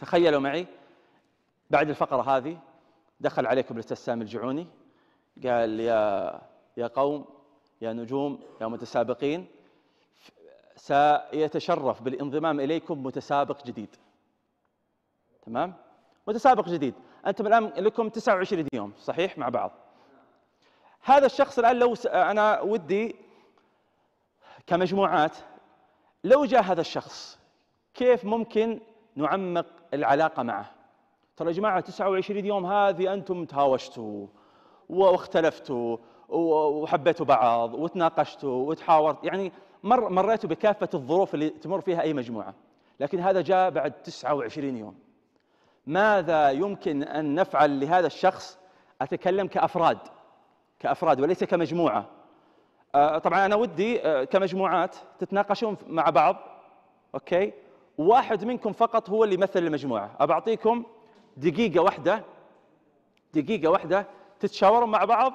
تخيلوا معي بعد الفقرة هذه دخل عليكم الابتسام الجعوني قال يا يا قوم يا نجوم يا متسابقين سيتشرف بالانضمام اليكم متسابق جديد تمام متسابق جديد انتم الان لكم 29 يوم صحيح مع بعض هذا الشخص الان لو س... انا ودي كمجموعات لو جاء هذا الشخص كيف ممكن نعمق العلاقة معه ترى يا جماعة 29 يوم هذه أنتم تهاوشتوا واختلفتوا وحبيتوا بعض وتناقشتوا وتحاورت يعني مر مريتوا بكافة الظروف اللي تمر فيها أي مجموعة لكن هذا جاء بعد 29 يوم ماذا يمكن أن نفعل لهذا الشخص أتكلم كأفراد كأفراد وليس كمجموعة آه، طبعا أنا ودي آه، كمجموعات تتناقشون مع بعض أوكي واحد منكم فقط هو اللي يمثل المجموعة أبعطيكم دقيقة واحدة دقيقة واحدة تتشاورون مع بعض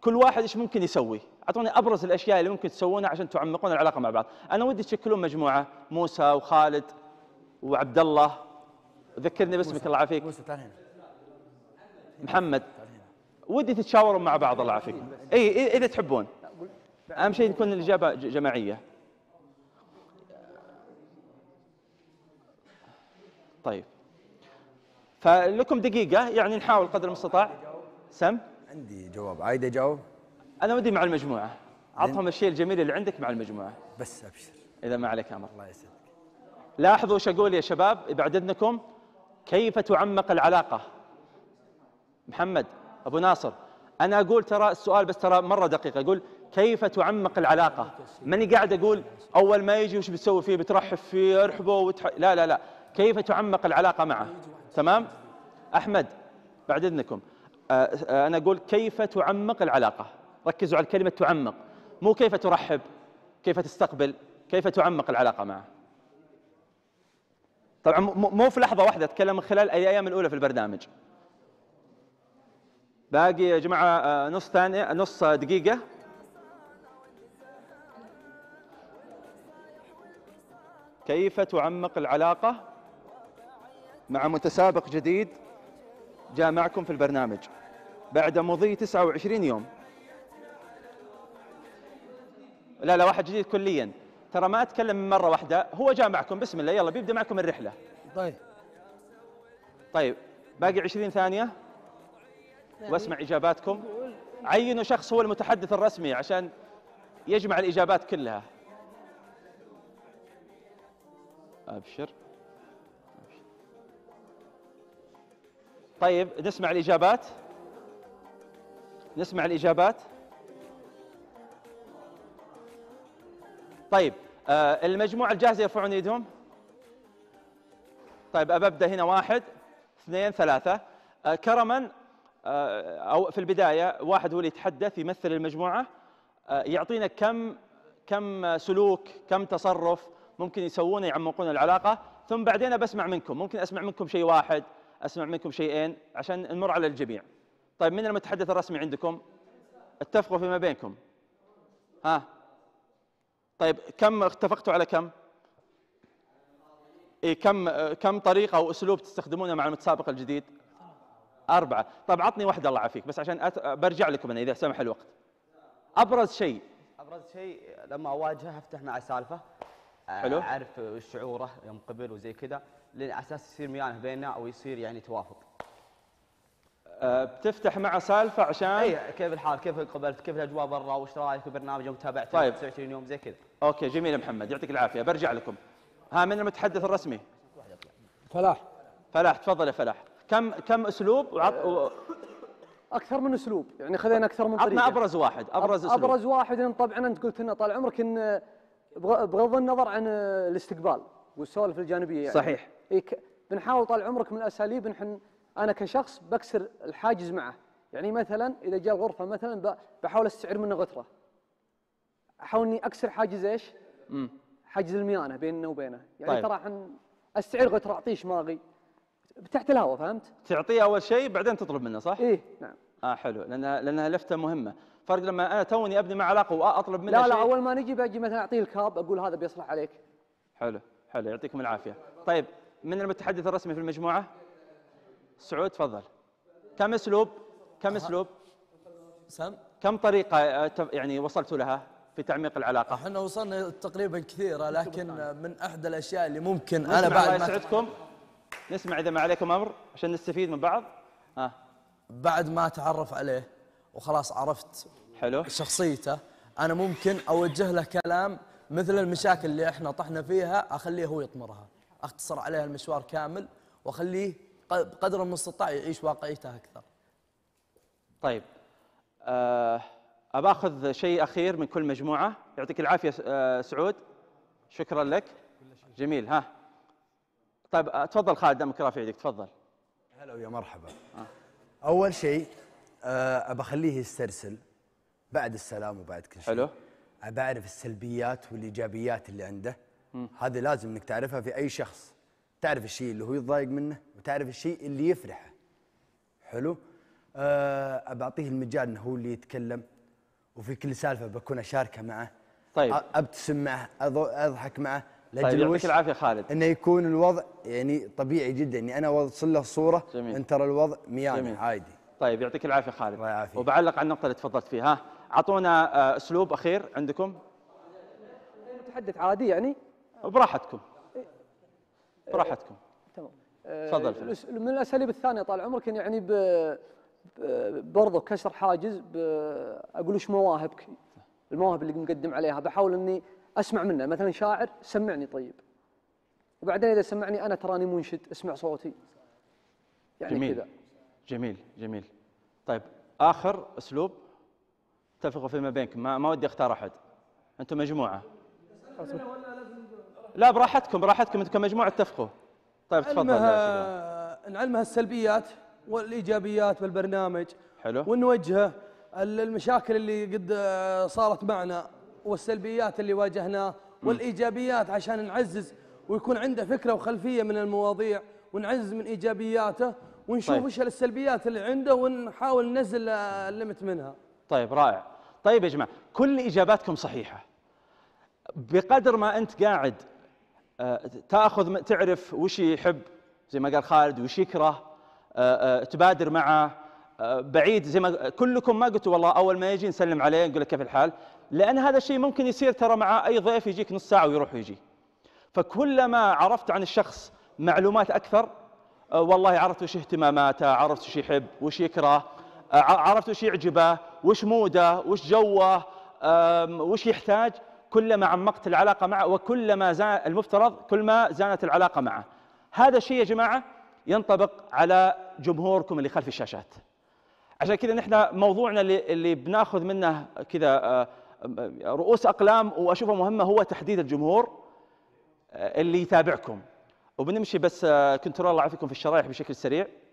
كل واحد ايش ممكن يسوي اعطوني ابرز الاشياء اللي ممكن تسوونها عشان تعمقون العلاقه مع بعض انا ودي تشكلون مجموعه موسى وخالد وعبد الله ذكرني باسمك الله يعافيك موسى تعال هنا محمد ودي تتشاورون مع بعض الله يعافيك اي إيه، اذا تحبون اهم شيء تكون الاجابه جماعيه طيب فلكم دقيقة يعني نحاول قدر المستطاع سم عندي جواب عايد اجاوب انا ودي مع المجموعة عطهم الشيء الجميل اللي عندك مع المجموعة بس ابشر اذا ما عليك امر الله يسعدك لاحظوا ايش اقول يا شباب بعد اذنكم كيف تعمق العلاقة محمد ابو ناصر انا اقول ترى السؤال بس ترى مرة دقيقة اقول كيف تعمق العلاقة ماني قاعد اقول اول ما يجي وش بتسوي فيه بترحب فيه ارحبوا وتح... لا لا لا كيف تعمق العلاقة معه تمام أحمد بعد إذنكم آه، أنا أقول كيف تعمق العلاقة ركزوا على كلمة تعمق مو كيف ترحب كيف تستقبل كيف تعمق العلاقة معه طبعا مو في لحظة واحدة أتكلم من خلال الأيام الأولى في البرنامج باقي يا جماعة آه، نص ثانية نص دقيقة كيف تعمق العلاقة مع متسابق جديد جاء معكم في البرنامج بعد مضي 29 يوم لا لا واحد جديد كليا ترى ما اتكلم من مره واحده هو جاء معكم بسم الله يلا بيبدا معكم الرحله طيب طيب باقي 20 ثانيه واسمع اجاباتكم عينوا شخص هو المتحدث الرسمي عشان يجمع الاجابات كلها ابشر طيب نسمع الإجابات نسمع الإجابات طيب آه المجموعة الجاهزة يرفعون يدهم طيب أبدأ هنا واحد اثنين ثلاثة آه كرما آه أو في البداية واحد هو اللي يتحدث يمثل المجموعة آه يعطينا كم كم سلوك كم تصرف ممكن يسوونه يعمقون العلاقة ثم بعدين بسمع منكم ممكن أسمع منكم شيء واحد اسمع منكم شيئين عشان نمر على الجميع طيب من المتحدث الرسمي عندكم اتفقوا فيما بينكم ها طيب كم اتفقتوا على كم اي كم كم طريقه واسلوب تستخدمونه مع المتسابق الجديد اربعه طيب عطني واحده الله يعافيك بس عشان أت... برجع لكم انا اذا سمح الوقت ابرز شيء ابرز شيء لما اواجهه افتح معه سالفه حلو اعرف شعوره يوم قبل وزي كذا على اساس يصير ميانه بيننا او يصير يعني توافق أه، بتفتح مع سالفه عشان اي كيف الحال كيف قبلت كيف الاجواء برا وش رايك ببرنامج ومتابعته طيب 29 يوم زي كذا اوكي جميل يا محمد يعطيك العافيه برجع لكم ها من المتحدث الرسمي فلاح فلاح تفضل يا فلاح كم كم اسلوب وعط... و... اكثر من اسلوب يعني خذينا اكثر من طريقه عطنا ابرز واحد ابرز اسلوب ابرز واحد إن طبعا انت قلت لنا طال عمرك ان بغض النظر عن الاستقبال والسوالف الجانبيه يعني صحيح إيه بنحاول طال عمرك من الاساليب نحن انا كشخص بكسر الحاجز معه يعني مثلا اذا جاء الغرفه مثلا بحاول استعير منه غتره احاول اني اكسر حاجز ايش؟ مم. حاجز الميانه بيننا وبينه يعني طيب. ترى حن استعير غتره اعطيه شماغي تحت الهواء فهمت؟ تعطيه اول شيء بعدين تطلب منه صح؟ ايه نعم اه حلو لان لانها لفته مهمه فرق لما انا توني ابني مع علاقه واطلب منه لا شيء لا اول ما نجي باجي مثلا اعطيه الكاب اقول هذا بيصلح عليك حلو حلو يعطيكم العافيه طيب من المتحدث الرسمي في المجموعة سعود تفضل كم اسلوب كم اسلوب سم كم طريقة آه، يعني وصلت لها في تعميق العلاقة احنا وصلنا تقريبا كثيرة لكن من احد الاشياء اللي ممكن انا بعد ما يسعدكم نسمع اذا ما عليكم امر عشان نستفيد من بعض ها آه. بعد ما اتعرف عليه وخلاص عرفت حلو شخصيته انا ممكن اوجه له كلام مثل المشاكل اللي احنا طحنا فيها اخليه هو يطمرها اختصر عليها المشوار كامل واخليه بقدر المستطاع يعيش واقعيته اكثر. طيب أه أباخذ شيء أخير من كل مجموعة يعطيك العافية آه، سعود شكرا لك جميل ها طيب آه، تفضل خالد دامك رافع يدك تفضل هلا ويا مرحبا أول شيء آه، أبى أخليه يسترسل بعد السلام وبعد كل شيء حلو أبى أعرف السلبيات والإيجابيات اللي عنده هذه لازم انك تعرفها في اي شخص تعرف الشيء اللي هو يتضايق منه وتعرف الشيء اللي يفرحه حلو أه بعطيه المجال انه هو اللي يتكلم وفي كل سالفه بكون اشاركه معه طيب ابتسم معه اضحك معه طيب يعطيك العافيه خالد انه يكون الوضع يعني طبيعي جدا اني يعني انا اوصل له صوره جميل. ان ترى الوضع مياني عادي طيب يعطيك العافيه خالد الله يعافيك وبعلق على النقطه اللي تفضلت فيها اعطونا آه، اسلوب اخير عندكم متحدث عادي يعني براحتكم براحتكم تمام تفضل من الاساليب الثانيه طال عمرك يعني ب برضه كسر حاجز اقول وش مواهبك المواهب اللي مقدم عليها بحاول اني اسمع منه مثلا شاعر سمعني طيب وبعدين اذا سمعني انا تراني منشد اسمع صوتي يعني جميل كذا جميل جميل طيب اخر اسلوب اتفقوا فيما بينكم ما, ما ودي اختار احد انتم مجموعه لا براحتكم براحتكم انتم كمجموعه اتفقوا طيب تفضل يا نعلمها السلبيات والايجابيات بالبرنامج حلو ونوجهه المشاكل اللي قد آه، صارت معنا والسلبيات اللي واجهناه والايجابيات عشان نعزز ويكون عنده فكره وخلفيه من المواضيع ونعزز من ايجابياته ونشوف ايش طيب. السلبيات اللي عنده ونحاول ننزل الليمت منها. طيب رائع. طيب يا جماعه كل اجاباتكم صحيحه. بقدر ما انت قاعد تاخذ تعرف وش يحب زي ما قال خالد وش يكره آه، آه، تبادر معه آه، بعيد زي ما كلكم ما قلتوا والله اول ما يجي نسلم عليه نقول له كيف الحال لان هذا الشيء ممكن يصير ترى مع اي ضيف يجيك نص ساعه ويروح ويجي فكلما عرفت عن الشخص معلومات اكثر والله عرفت وش اهتماماته عرفت وش يحب وش يكره عرفت وش يعجبه وش موده وش جوه وش يحتاج كلما عمقت العلاقة معه وكلما زان المفترض كلما زانت العلاقة معه هذا الشيء يا جماعة ينطبق على جمهوركم اللي خلف الشاشات عشان كذا نحن موضوعنا اللي, اللي بناخذ منه كذا آه، آه، رؤوس أقلام وأشوفه مهمة هو تحديد الجمهور آه، اللي يتابعكم وبنمشي بس كنترول الله يعافيكم في الشرائح بشكل سريع